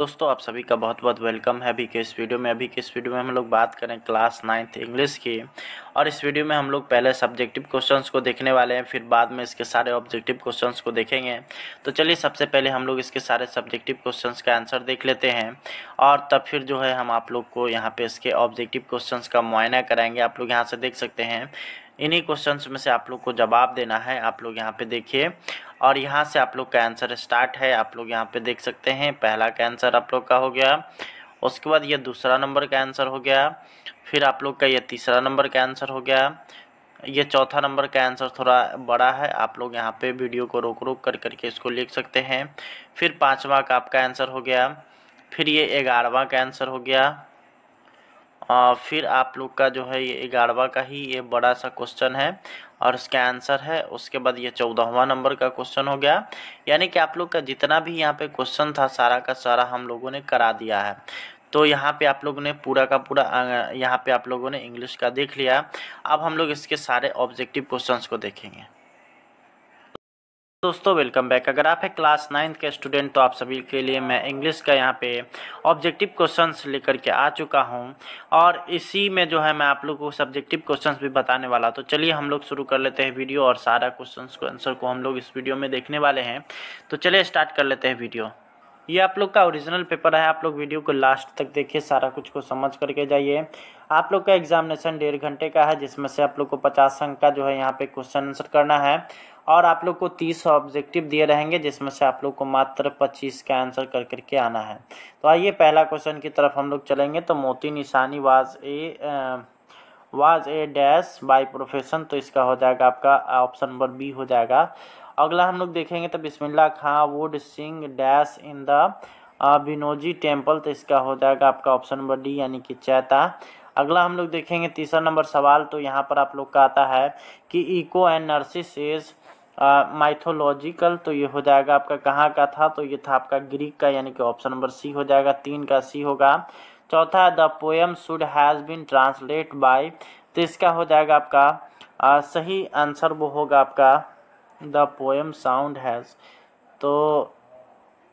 दोस्तों आप सभी का बहुत बहुत वेलकम है अभी के इस वीडियो में अभी के इस वीडियो में हम लोग बात करें क्लास नाइन्थ इंग्लिश की और इस वीडियो में हम लोग पहले सब्जेक्टिव क्वेश्चंस को देखने वाले हैं फिर बाद में इसके सारे ऑब्जेक्टिव क्वेश्चंस को देखेंगे तो चलिए सबसे पहले हम लोग इसके सारे सब्जेक्टिव क्वेश्चन का आंसर देख लेते हैं और तब फिर जो है हम आप लोग को यहाँ पर इसके ऑब्जेक्टिव क्वेश्चन का मुआयना कराएंगे आप लोग यहाँ से देख सकते हैं इन्हीं क्वेश्चन में से आप लोग को जवाब देना है आप लोग यहाँ पे देखिए और यहाँ से आप लोग का आंसर स्टार्ट है आप लोग यहाँ पे देख सकते हैं पहला का आंसर आप लोग का हो गया उसके बाद ये दूसरा नंबर का आंसर हो गया फिर आप लोग का ये तीसरा नंबर का आंसर हो गया ये चौथा नंबर का आंसर थोड़ा बड़ा है आप लोग यहाँ पे वीडियो को रोक रोक कर करके इसको लिख सकते हैं फिर पाँचवा का आपका आंसर हो गया फिर ये ग्यारहवा का आंसर हो गया आ, फिर आप लोग का जो है ये ग्यारहवा का ही ये बड़ा सा क्वेश्चन है और इसका आंसर है उसके बाद ये चौदहवा नंबर का क्वेश्चन हो गया यानी कि आप लोग का जितना भी यहाँ पे क्वेश्चन था सारा का सारा हम लोगों ने करा दिया है तो यहाँ पे आप लोगों ने पूरा का पूरा यहाँ पे आप लोगों ने इंग्लिश का देख लिया अब हम लोग इसके सारे ऑब्जेक्टिव क्वेश्चंस को देखेंगे दोस्तों वेलकम बैक अगर आप है क्लास नाइन्थ के स्टूडेंट तो आप सभी के लिए मैं इंग्लिश का यहाँ पे ऑब्जेक्टिव क्वेश्चंस लेकर के आ चुका हूँ और इसी में जो है मैं आप लोगों को सब्जेक्टिव क्वेश्चंस भी बताने वाला तो चलिए हम लोग शुरू कर लेते हैं वीडियो और सारा क्वेश्चंस को आंसर को हम लोग इस वीडियो में देखने वाले हैं तो चलिए स्टार्ट कर लेते हैं वीडियो ये आप लोग का ओरिजिनल पेपर है आप लोग वीडियो को लास्ट तक देखिए सारा कुछ को समझ करके जाइए आप लोग का एग्जामिनेशन डेढ़ घंटे का है जिसमें से आप लोग को पचास अंक का जो है यहाँ पे क्वेश्चन आंसर करना है और आप लोग को तीस ऑब्जेक्टिव दिए रहेंगे जिसमें से आप लोग को मात्र पच्चीस का आंसर कर करके आना है तो आइए पहला क्वेश्चन की तरफ हम लोग चलेंगे तो मोती निशानी was a was a dash by profession तो इसका हो जाएगा आपका ऑप्शन नंबर बी हो जाएगा अगला हम लोग देखेंगे तो Bismillah Khan would sing dash in the बिनोजी टेम्पल तो इसका हो जाएगा आपका ऑप्शन नंबर डी यानी कि चैता अगला हम लोग देखेंगे तीसरा नंबर सवाल तो यहाँ पर आप लोग का आता है कि echo and Narcissus is mythological तो ये हो जाएगा आपका कहाँ का था तो ये था आपका ग्रीक का यानी कि ऑप्शन नंबर सी हो जाएगा तीन का सी होगा चौथा the poem should has been translate by तो इसका हो जाएगा आपका आ, सही आंसर वो होगा आपका द पोएम साउंड हैज़ तो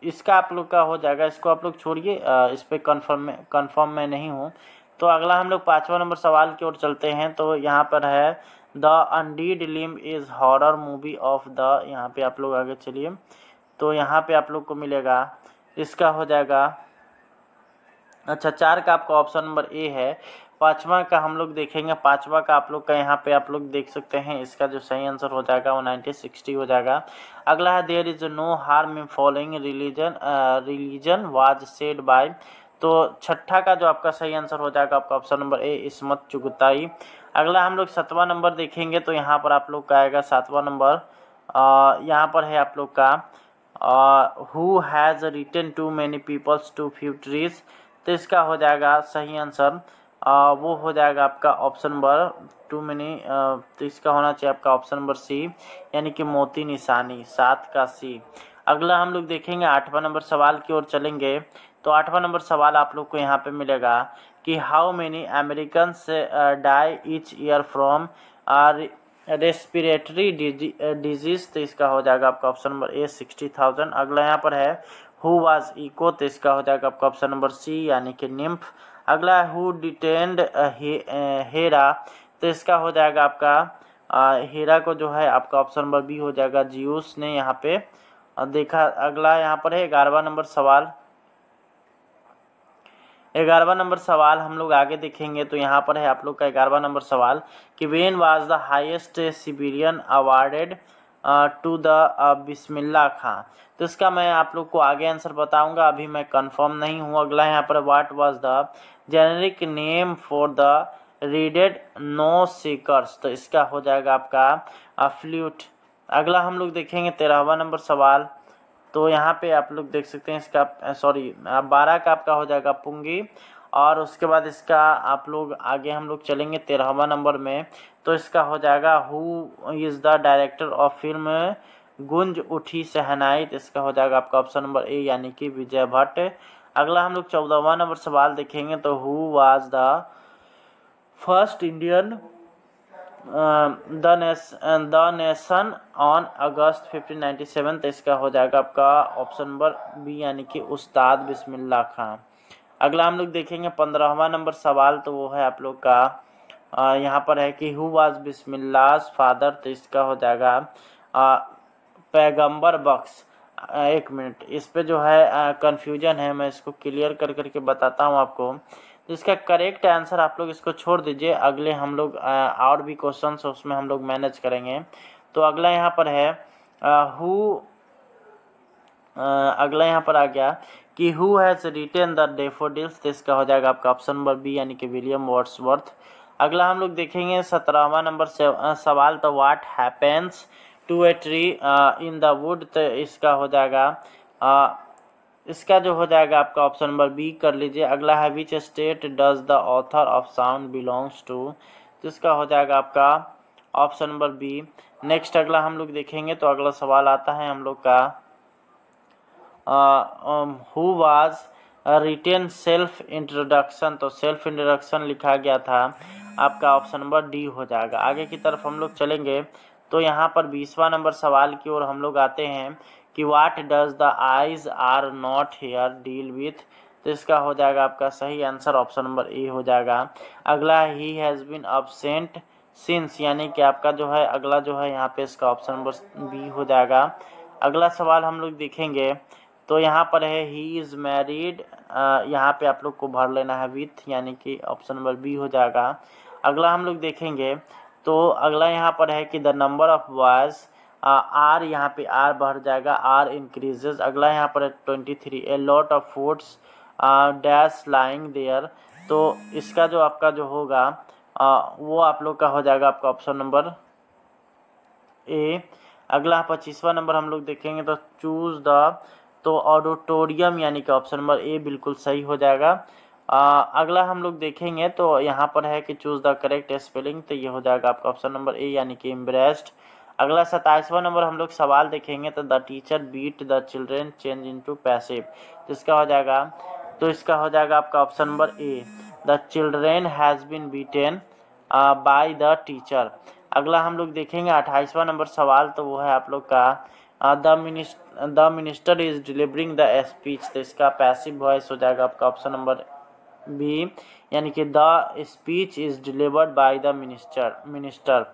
इसका आप लोग का हो जाएगा इसको आप लोग छोड़िए इस पर कन्फर्म कन्फर्म मैं नहीं हूँ तो अगला हम लोग पाँचवा नंबर सवाल की ओर चलते हैं तो यहाँ पर है the undead limb is horror movie of the यहाँ पे आप लोग आगे चलिए तो यहाँ पे आप लोग को मिलेगा इसका हो जाएगा अच्छा चार का आपका ऑप्शन नंबर ए है पाँचवा का हम लोग देखेंगे पाँचवा का आप लोग का यहाँ पे आप लोग देख सकते हैं इसका जो सही आंसर हो जाएगा वो नाइनटीन सिक्सटी हो जाएगा अगला है there is no harm in following religion religion was said by तो छठा का जो आपका सही आंसर हो जाएगा आपका option number A Ismat Chughtai अगला हम लोग सातवां नंबर देखेंगे तो यहाँ पर आप लोग का आएगा सातवां नंबर यहाँ पर है आप लोग का who has return to many peoples to few trees तो इसका हो जाएगा सही आंसर आ, वो हो जाएगा आपका ऑप्शन नंबर टू मैनी तो इसका होना चाहिए आपका ऑप्शन नंबर सी यानी कि मोती निशानी सात का सी अगला हम लोग देखेंगे आठवां नंबर सवाल की ओर चलेंगे तो आठवां नंबर सवाल आप लोग को यहाँ पे मिलेगा कि how many American die each year from are respiratory disease तो इसका हो जाएगा आपका option number A sixty thousand अगला यहाँ पर है हु वाज इको तो इसका हो जाएगा आपका ऑप्शन नंबर सी यानी कि निम्फ अगला हु डिटेंड हेरा तो इसका हो जाएगा आपका हेरा uh, को जो है आपका ऑप्शन नंबर बी हो जाएगा जियूस ने यहाँ पे uh, देखा अगला यहाँ पर है ग्यारहवा नंबर सवाल ग्यारहवा नंबर सवाल हम लोग आगे देखेंगे तो यहाँ पर है आप लोग का ग्यारहवा नंबर सवाल कि when was the highest civilian awarded to the Bismillah Khan तो इसका मैं आप लोग को आगे आंसर बताऊंगा अभी मैं कंफर्म नहीं हूँ अगला यहाँ पर what was the generic name for the reeded no seekers तो इसका हो जाएगा आपका फ्ल्यूट अगला हम लोग देखेंगे तेरहवा नंबर सवाल तो यहाँ पे आप लोग देख सकते हैं इसका सॉरी बारह का आपका हो जाएगा पुंगी और उसके बाद इसका आप लोग आगे हम लोग चलेंगे तेरहवा नंबर में तो इसका हो जाएगा who is the director of film Goonj Uthi सहनाई तो इसका हो जाएगा आपका ऑप्शन नंबर ए यानी कि विजय भट्ट अगला हम लोग चौदहवा नंबर सवाल देखेंगे तो who was the first Indian the nation on August 1597 तो इसका हो जाएगा आपका ऑप्शन नंबर बी यानी कि उस्ताद बिस्मिल्ला खां अगला हम लोग देखेंगे पंद्रहवा नंबर सवाल तो वो है आप लोग का यहाँ पर है कि हु वाज बिस्मिल्ला फादर तो इसका हो जाएगा आ, पैगंबर बख्श एक मिनट इस पे जो है कंफ्यूजन है मैं इसको क्लियर कर करके बताता हूँ आपको तो इसका करेक्ट आंसर आप लोग इसको छोड़ दीजिए अगले हम लोग और भी क्वेश्चन उसमें हम लोग मैनेज करेंगे तो अगला यहाँ पर है हु अगला यहाँ पर आ गया कि who has written the daffodils इसका हो जाएगा आपका ऑप्शन नंबर बी यानी कि विलियम वर्ड्सवर्थ अगला हम लोग देखेंगे सत्रहवा नंबर से सवाल तो what happens to a tree in the wood तो इसका हो जाएगा इसका जो हो जाएगा आपका ऑप्शन नंबर बी कर लीजिए अगला है which state does the author of sound belongs to तो इसका हो जाएगा आपका ऑप्शन नंबर बी नेक्स्ट अगला हम लोग देखेंगे तो अगला सवाल आता है हम लोग का who was written self introduction तो सेल्फ इंट्रोडक्शन लिखा गया था आपका ऑप्शन नंबर डी हो जाएगा आगे की तरफ हम लोग चलेंगे तो यहाँ पर बीसवा नंबर सवाल की ओर हम लोग आते हैं कि what does the eyes are not here deal with तो इसका हो जाएगा आपका सही आंसर ऑप्शन नंबर ए हो जाएगा अगला he has been absent since यानी कि आपका जो है अगला जो है यहाँ पे इसका ऑप्शन नंबर बी हो जाएगा अगला सवाल हम लोग देखेंगे तो यहाँ पर है ही इज़ मैरिड यहाँ पे आप लोग को भर लेना है विथ यानी कि ऑप्शन नंबर बी हो जाएगा अगला हम लोग देखेंगे तो अगला यहाँ पर है कि the number of boys are यहाँ पे आर बढ़ जाएगा आर इंक्रीजेज अगला यहाँ पर twenty three a lot of foods dash lying there तो इसका जो आपका जो होगा आ, वो आप लोग का हो जाएगा आपका ऑप्शन नंबर ए अगला पच्चीसवा नंबर हम लोग देखेंगे तो चूज़ द तो ऑडिटोरियम यानी कि ऑप्शन नंबर ए बिल्कुल सही हो जाएगा आ, अगला हम लोग देखेंगे तो यहाँ पर है कि चूज़ द करेक्ट स्पेलिंग तो ये हो जाएगा आपका ऑप्शन नंबर ए यानी कि एम्ब्रेस्ड अगला सताइसवा नंबर हम लोग सवाल देखेंगे तो the teacher beat the children change into passive तो इसका हो जाएगा तो इसका हो जाएगा आपका option number A the children has been beaten by the teacher अगला हम लोग देखेंगे अट्ठाईसवा नंबर सवाल तो वो है आप लोग का the minister the minister is delivering the speech तो इसका पैसिव वॉइस हो जाएगा आपका ऑप्शन नंबर बी यानी कि the speech is delivered by the minister minister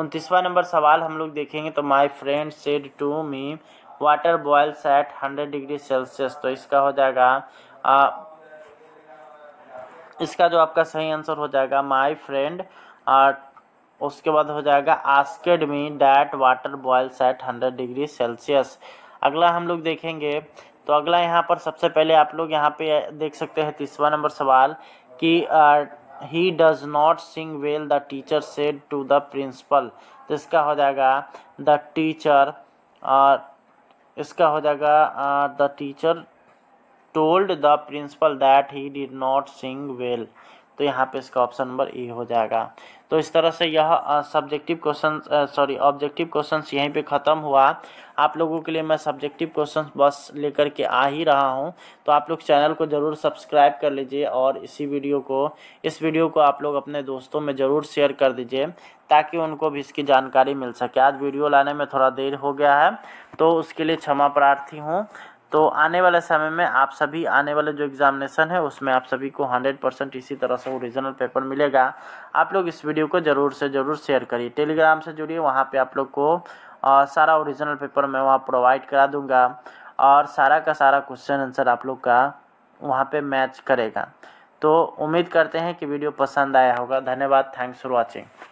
उनतीसवा नंबर सवाल हम लोग देखेंगे तो my friend said to me water boils at hundred degree Celsius तो इसका हो जाएगा आ, इसका जो आपका सही आंसर हो जाएगा माय फ्रेंड उसके बाद हो जाएगा asked me that water boils at hundred degree Celsius अगला हम लोग देखेंगे तो अगला यहाँ पर सबसे पहले आप लोग यहाँ पे देख सकते हैं तीसवा नंबर सवाल कि he does not sing well the teacher said to the principal तो इसका हो जाएगा द टीचर इसका हो जाएगा the teacher told the principal that he did not sing well तो यहाँ पे इसका ऑप्शन नंबर ए हो जाएगा तो इस तरह से यह subjective question sorry objective question यहीं पे ख़त्म हुआ आप लोगों के लिए मैं सब्जेक्टिव क्वेश्चन बस लेकर के आ ही रहा हूँ तो आप लोग चैनल को ज़रूर सब्सक्राइब कर लीजिए और इसी वीडियो को इस वीडियो को आप लोग अपने दोस्तों में ज़रूर शेयर कर दीजिए ताकि उनको भी इसकी जानकारी मिल सके आज वीडियो लाने में थोड़ा देर हो गया है तो उसके लिए क्षमा प्रार्थी हूँ तो आने वाले समय में आप सभी आने वाले जो एग्ज़ामिनेशन है उसमें आप सभी को 100 परसेंट इसी तरह से ओरिजिनल पेपर मिलेगा आप लोग इस वीडियो को ज़रूर से ज़रूर शेयर करिए टेलीग्राम से जुड़िए वहाँ पे आप लोग को आ, सारा ओरिजिनल पेपर मैं वहाँ प्रोवाइड करा दूंगा और सारा का सारा क्वेश्चन आंसर आप लोग का वहाँ पर मैच करेगा तो उम्मीद करते हैं कि वीडियो पसंद आया होगा धन्यवाद थैंक्स फॉर वॉचिंग